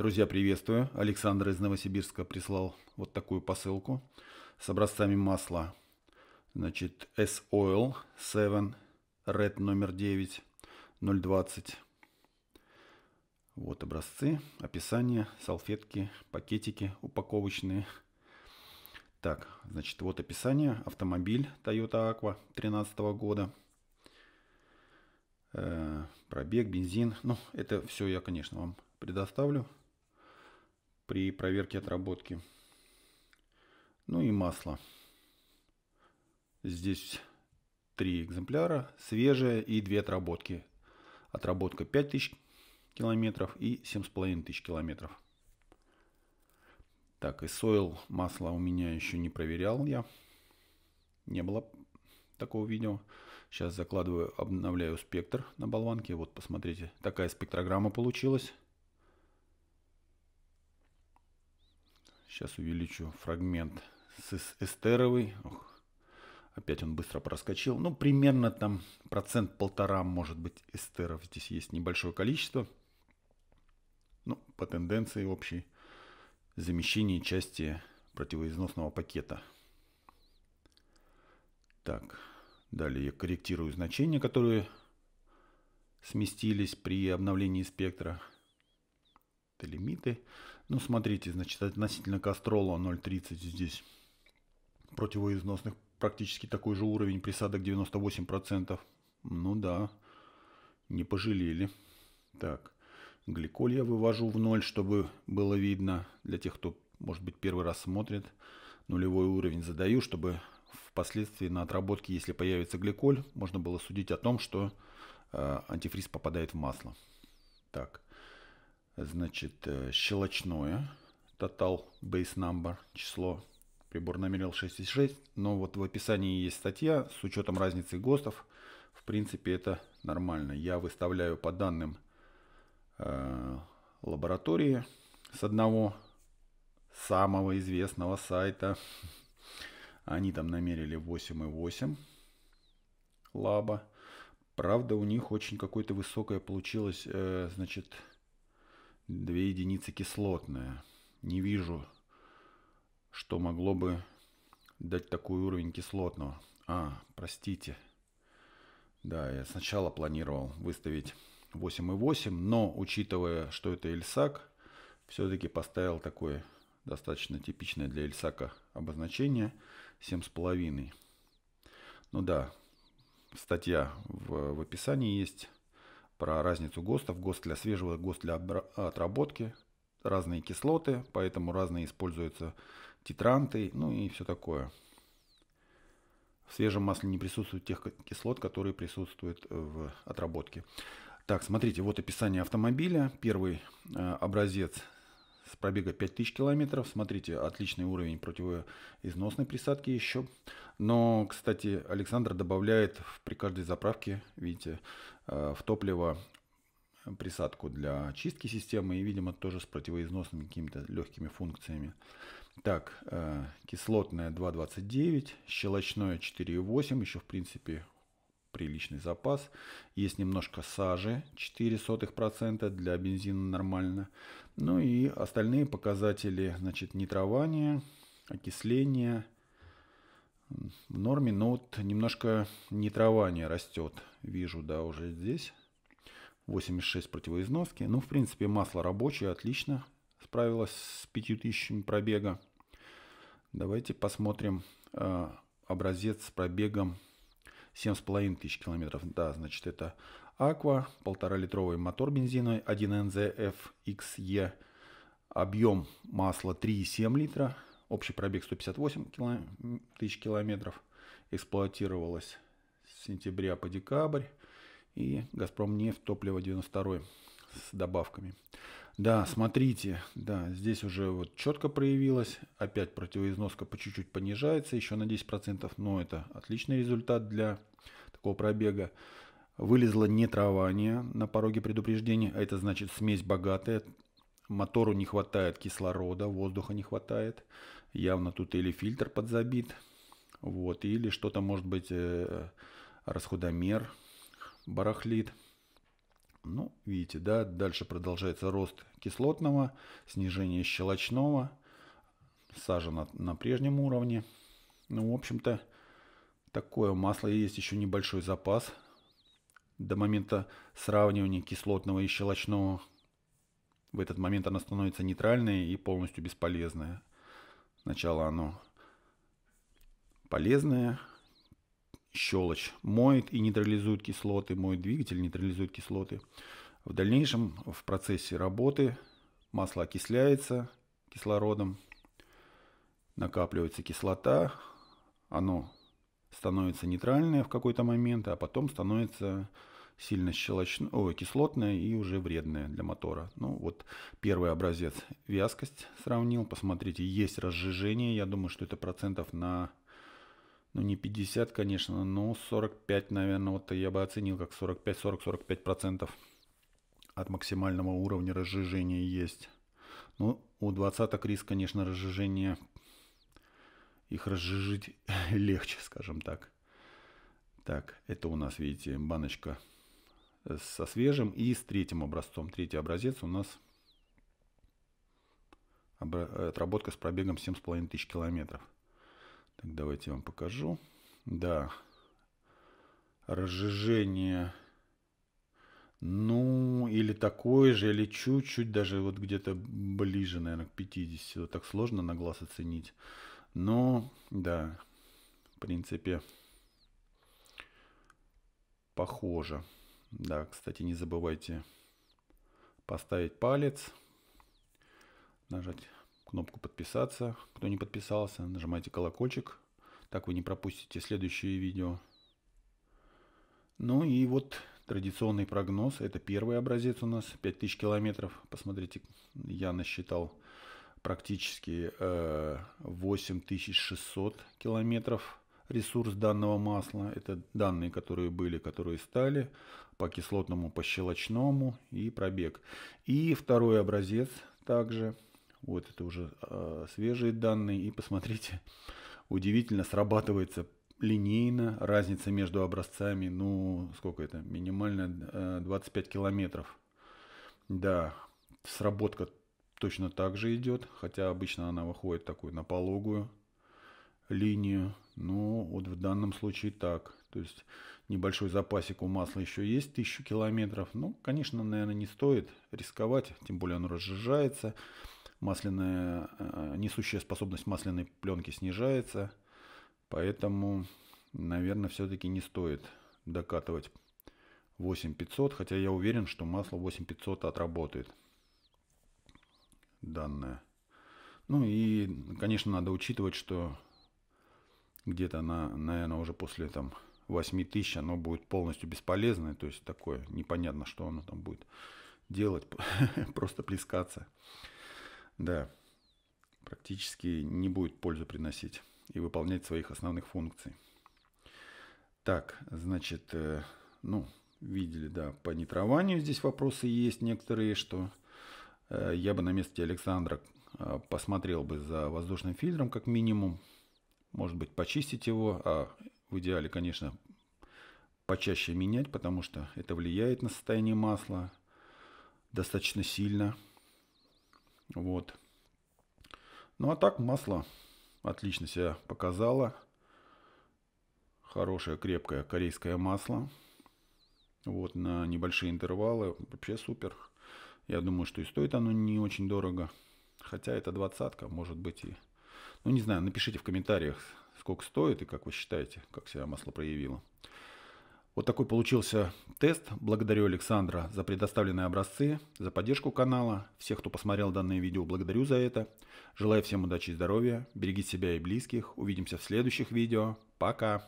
Друзья, приветствую. Александр из Новосибирска прислал вот такую посылку с образцами масла. Значит, S-Oil 7, Red номер 9, 020. Вот образцы, описание, салфетки, пакетики упаковочные. Так, значит, вот описание. Автомобиль Toyota Aqua 2013 года э, пробег, бензин. Ну, это все я, конечно, вам предоставлю при проверке отработки. Ну и масло. Здесь три экземпляра, свежее и две отработки. Отработка 5000 километров и 7500 километров. Так, и соил масло у меня еще не проверял я. Не было такого видео. Сейчас закладываю, обновляю спектр на болванке. Вот посмотрите, такая спектрограмма получилась. Сейчас увеличу фрагмент с эстеровый. Ох, опять он быстро проскочил. Ну, примерно там процент полтора, может быть, эстеров. Здесь есть небольшое количество. Ну, по тенденции общей замещение части противоизносного пакета. Так, далее я корректирую значения, которые сместились при обновлении спектра. Это лимиты. Ну, смотрите, значит, относительно Кастрола 0.30 здесь противоизносных практически такой же уровень, присадок 98%. Ну да, не пожалели. Так, гликоль я вывожу в ноль, чтобы было видно для тех, кто, может быть, первый раз смотрит. Нулевой уровень задаю, чтобы впоследствии на отработке, если появится гликоль, можно было судить о том, что э, антифриз попадает в масло. Так, Значит, э, щелочное total base number число. Прибор намерил 6,6, но вот в описании есть статья с учетом разницы ГОСТов. В принципе, это нормально. Я выставляю по данным э, лаборатории с одного самого известного сайта. Они там намерили 8,8 лаба. Правда, у них очень какое-то высокое получилось, э, значит, две единицы кислотная. Не вижу, что могло бы дать такой уровень кислотного. А, простите. Да, я сначала планировал выставить 8,8, но учитывая, что это Эльсак, все-таки поставил такое достаточно типичное для Эльсака обозначение 7,5. Ну да, статья в, в описании есть про разницу ГОСТов. ГОСТ для свежего, ГОСТ для отработки. Разные кислоты, поэтому разные используются титранты, ну и все такое. В свежем масле не присутствуют тех кислот, которые присутствуют э, в отработке. Так, смотрите, вот описание автомобиля. Первый э, образец с пробега 5000 километров. Смотрите, отличный уровень противоизносной присадки еще. Но, кстати, Александр добавляет при каждой заправке, видите, э, в топливо присадку для чистки системы и, видимо, тоже с противоизносными какими-то легкими функциями. Так, э, кислотная 2,29, щелочное 4,8, еще, в принципе, приличный запас. Есть немножко сажи, 0,04% для бензина нормально. Ну и остальные показатели, значит, нитрование, окисление в норме, но вот немножко нитрование растет. Вижу, да, уже здесь. 86 противоизноски. Ну, в принципе, масло рабочее, отлично справилось с 5000 пробега. Давайте посмотрим э, образец с пробегом 7,5 тысяч километров. Да, значит, это Аква, полтора-литровый мотор бензиной 1NZF объем масла 3,7 литра, общий пробег 158 кило... тысяч километров, эксплуатировалось с сентября по декабрь, и «Газпром» нефть, топливо 92 с добавками. Да, смотрите, да, здесь уже вот четко проявилось. Опять противоизноска по чуть-чуть понижается, еще на 10%, но это отличный результат для такого пробега. Вылезло а не на пороге предупреждения, а это значит смесь богатая. Мотору не хватает кислорода, воздуха не хватает. Явно тут или фильтр подзабит, вот, или что-то может быть э, расходомер барахлит. Ну, видите, да, дальше продолжается рост кислотного, снижение щелочного, сажа на, на прежнем уровне. Ну, в общем-то, такое масло есть еще небольшой запас до момента сравнивания кислотного и щелочного. В этот момент оно становится нейтральное и полностью бесполезное. Сначала оно полезное, щелочь моет и нейтрализует кислоты, моет двигатель, нейтрализует кислоты. В дальнейшем в процессе работы масло окисляется кислородом, накапливается кислота, оно становится нейтральное в какой-то момент, а потом становится сильно щелочное, о, кислотное и уже вредное для мотора. Ну вот первый образец вязкость сравнил, посмотрите, есть разжижение, я думаю, что это процентов на ну не 50, конечно, но 45, наверное, вот я бы оценил как 45-40-45% от максимального уровня разжижения есть. Ну, у двадцаток риск, конечно, разжижения, их разжижить легче, скажем так. Так, это у нас, видите, баночка со свежим и с третьим образцом. Третий образец у нас отработка с пробегом 7500 километров. Так, давайте я вам покажу. Да, разжижение, ну, или такое же, или чуть-чуть, даже вот где-то ближе, наверное, к 50. Вот так сложно на глаз оценить. Но, да, в принципе, похоже. Да, кстати, не забывайте поставить палец, нажать кнопку подписаться, кто не подписался, нажимайте колокольчик, так вы не пропустите следующие видео. Ну и вот традиционный прогноз, это первый образец у нас, 5000 километров, посмотрите, я насчитал практически э, 8600 километров ресурс данного масла. Это данные, которые были, которые стали по кислотному, по щелочному и пробег. И второй образец также вот это уже э, свежие данные. И посмотрите, удивительно срабатывается линейно разница между образцами. Ну, сколько это? Минимально э, а, 25 километров. Да, сработка точно так же идет, хотя обычно она выходит такую на пологую линию. Но вот в данном случае так. То есть небольшой запасик у масла еще есть, 1000 километров. Ну, конечно, наверное, не стоит рисковать, тем более оно разжижается масляная, э, несущая способность масляной пленки снижается, поэтому, наверное, все-таки не стоит докатывать 8500, хотя я уверен, что масло 8500 отработает данное. Ну и, конечно, надо учитывать, что где-то, на, наверное, уже после там 8000 оно будет полностью бесполезное, то есть такое непонятно, что оно там будет делать, просто плескаться. Да, практически не будет пользу приносить и выполнять своих основных функций. Так, значит, э, ну, видели, да, по нитрованию здесь вопросы есть некоторые, что э, я бы на месте Александра э, посмотрел бы за воздушным фильтром как минимум, может быть, почистить его, а в идеале, конечно, почаще менять, потому что это влияет на состояние масла достаточно сильно – вот. Ну а так масло отлично себя показало. Хорошее, крепкое корейское масло. Вот на небольшие интервалы. Вообще супер. Я думаю, что и стоит оно не очень дорого. Хотя это двадцатка, может быть и... Ну не знаю, напишите в комментариях, сколько стоит и как вы считаете, как себя масло проявило. Вот такой получился тест. Благодарю Александра за предоставленные образцы, за поддержку канала. Всех, кто посмотрел данное видео, благодарю за это. Желаю всем удачи и здоровья. Берегите себя и близких. Увидимся в следующих видео. Пока!